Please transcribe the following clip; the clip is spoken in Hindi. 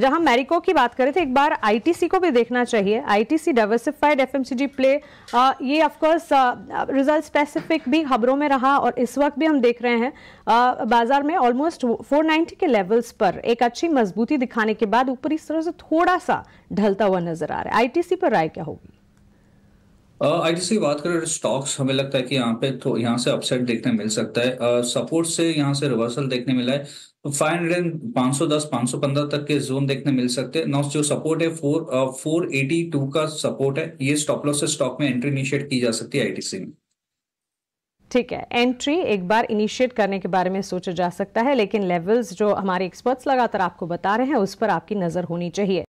जहां मैरिको की बात करें तो एक बार आईटीसी को भी देखना चाहिए आईटीसी डाइवर्सिफाइड एफएमसीजी प्ले आ, ये ऑफकोर्स रिजल्ट स्पेसिफिक भी खबरों में रहा और इस वक्त भी हम देख रहे हैं आ, बाजार में ऑलमोस्ट 490 के लेवल्स पर एक अच्छी मजबूती दिखाने के बाद ऊपर इस तरह से थोड़ा सा ढलता हुआ नजर आ रहा है आई पर राय क्या होगी आई जैसे बात करें स्टॉक्स हमें लगता है कि यहाँ पे तो यहाँ से अपसेट देखने मिल सकता है सपोर्ट से यहाँ से रिवर्सल देखने मिला है तो फाइव हंड्रेड पांच सौ दस पांच सौ पंद्रह तक के जोन देखने मिल सकते हैं नॉस जो सपोर्ट है फोर फोर एटी टू का सपोर्ट है ये स्टॉप लॉस से स्टॉक में एंट्री इनिशिएट की जा सकती है आईटीसी में ठीक है एंट्री एक बार इनिशिएट करने के बारे में सोचा जा सकता है लेकिन लेवल्स जो हमारे एक्सपर्ट्स लगातार आपको बता रहे हैं उस पर आपकी नज़र होनी चाहिए